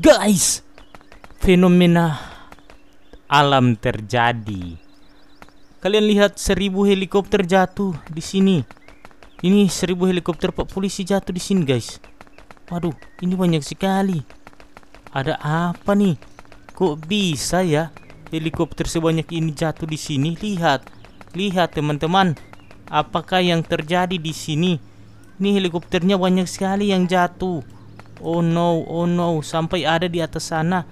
Guys, fenomena alam terjadi. Kalian lihat seribu helikopter jatuh di sini. Ini seribu helikopter pak polisi jatuh di sini guys. Waduh, ini banyak sekali. Ada apa nih? Kok bisa ya helikopter sebanyak ini jatuh di sini? Lihat, lihat teman-teman. Apakah yang terjadi di sini? Ini helikopternya banyak sekali yang jatuh. Oh no, oh no, sampai ada di atas sana.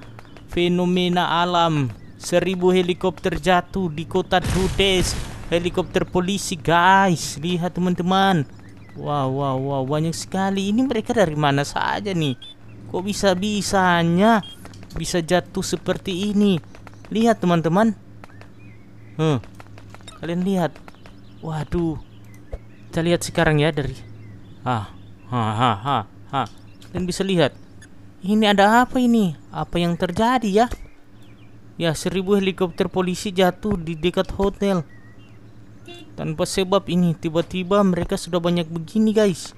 Fenomena alam. Seribu helikopter jatuh di kota Dudes. Helikopter polisi, guys. Lihat teman-teman. Wow, wow, wow, banyak sekali. Ini mereka dari mana saja nih? Kok bisa-bisanya bisa jatuh seperti ini? Lihat teman-teman. Hmm. Kalian lihat. Waduh. Kita lihat sekarang ya dari. Ah. Ha ha ha ha dan bisa lihat ini ada apa ini? Apa yang terjadi ya? Ya, seribu helikopter polisi jatuh di dekat hotel. Tanpa sebab ini, tiba-tiba mereka sudah banyak begini guys.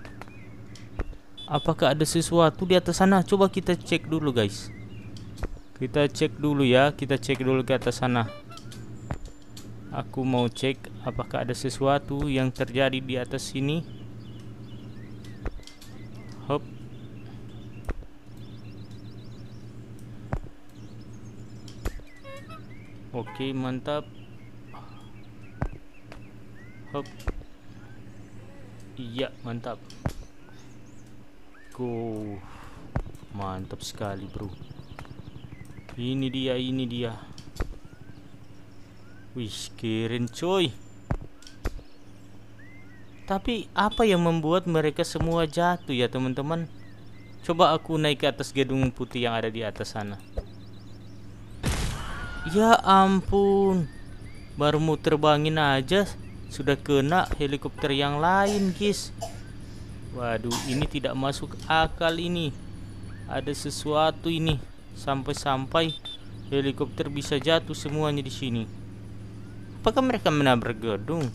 Apakah ada sesuatu di atas sana? Coba kita cek dulu guys. Kita cek dulu ya, kita cek dulu ke atas sana. Aku mau cek apakah ada sesuatu yang terjadi di atas sini. Hop. oke mantap hop iya mantap go mantap sekali bro ini dia ini dia Wih keren coy tapi apa yang membuat mereka semua jatuh ya teman-teman coba aku naik ke atas gedung putih yang ada di atas sana Ya ampun. Baru mau terbangin aja sudah kena helikopter yang lain, guys. Waduh, ini tidak masuk akal ini. Ada sesuatu ini. Sampai-sampai helikopter bisa jatuh semuanya di sini. Apakah mereka menabrak gedung?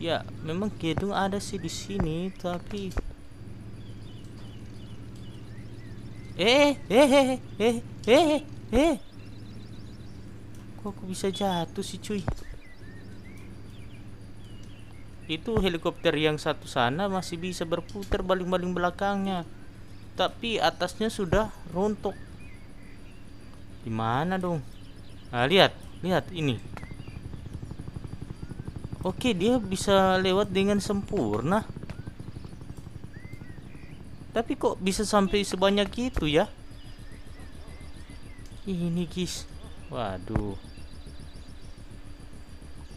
Ya, memang gedung ada sih di sini, tapi Eh, eh, eh, eh, eh, eh. eh, eh. Kok aku bisa jatuh sih cuy Itu helikopter yang satu sana masih bisa berputar baling-baling belakangnya Tapi atasnya sudah rontok Gimana dong Nah lihat Lihat ini Oke dia bisa lewat dengan sempurna Tapi kok bisa sampai sebanyak itu ya Ini guys Waduh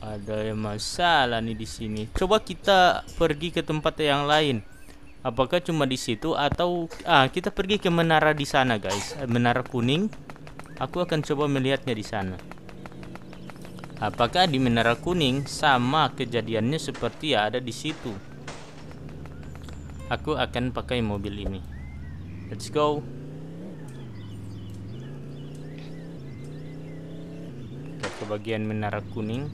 ada yang masalah nih di sini. Coba kita pergi ke tempat yang lain. Apakah cuma di situ atau ah kita pergi ke menara di sana guys, menara kuning. Aku akan coba melihatnya di sana. Apakah di menara kuning sama kejadiannya seperti ya ada di situ? Aku akan pakai mobil ini. Let's go. ke bagian menara kuning.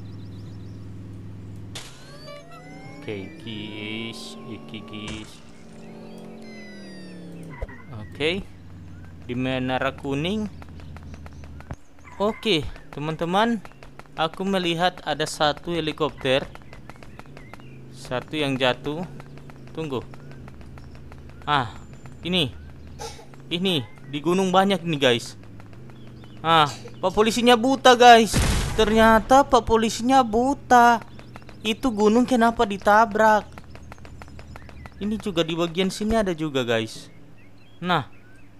Okay, guys, iki Oke, okay. di menara kuning. Oke, teman-teman, aku melihat ada satu helikopter, satu yang jatuh. Tunggu. Ah, ini, ini di gunung banyak nih guys. Ah, pak polisinya buta guys. Ternyata pak polisinya buta. Itu gunung kenapa ditabrak? Ini juga di bagian sini ada juga guys Nah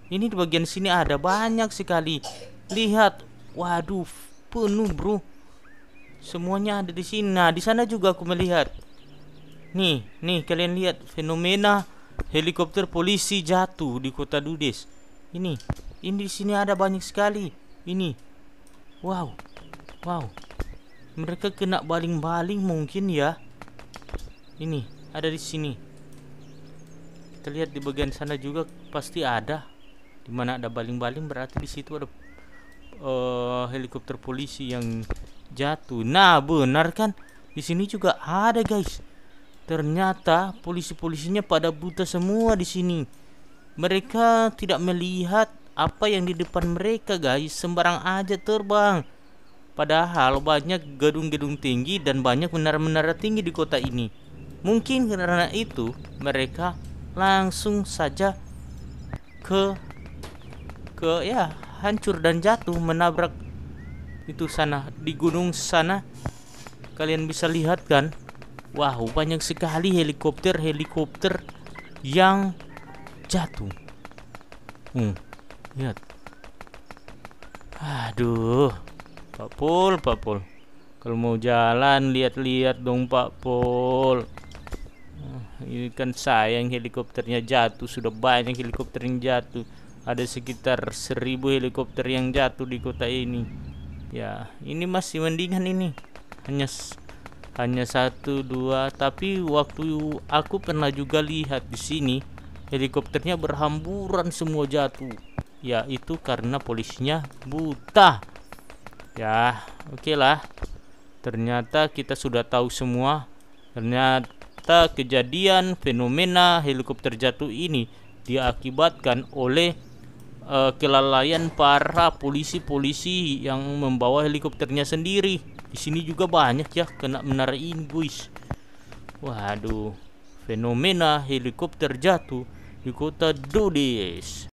Ini di bagian sini ada banyak sekali Lihat Waduh Penuh bro Semuanya ada di sini Nah di sana juga aku melihat Nih Nih kalian lihat Fenomena Helikopter polisi jatuh di kota Dudes Ini Ini di sini ada banyak sekali Ini Wow Wow mereka kena baling-baling mungkin ya. Ini ada di sini. Kita lihat di bagian sana juga pasti ada. Di mana ada baling-baling berarti di situ ada uh, helikopter polisi yang jatuh. Nah, benar kan? Di sini juga ada, guys. Ternyata polisi-polisinya pada buta semua di sini. Mereka tidak melihat apa yang di depan mereka, guys. Sembarang aja terbang. Padahal banyak gedung-gedung tinggi dan banyak menara-menara tinggi di kota ini. Mungkin karena itu mereka langsung saja ke ke ya hancur dan jatuh menabrak itu sana di gunung sana kalian bisa lihat kan wow banyak sekali helikopter helikopter yang jatuh hmm lihat aduh Pak Pul, Pak Pul. Kalau mau jalan lihat-lihat dong Pak Pul. Ah, ini kan sayang helikopternya jatuh, sudah banyak helikopter yang jatuh. Ada sekitar seribu helikopter yang jatuh di kota ini. Ya, ini masih mendingan ini. Hanya hanya satu dua tapi waktu aku pernah juga lihat di sini helikopternya berhamburan semua jatuh ya itu karena polisinya buta ya oke okay lah ternyata kita sudah tahu semua ternyata kejadian fenomena helikopter jatuh ini diakibatkan oleh uh, kelalaian para polisi-polisi yang membawa helikopternya sendiri di sini juga banyak ya kena menara ini guys waduh fenomena helikopter jatuh di kota Dodis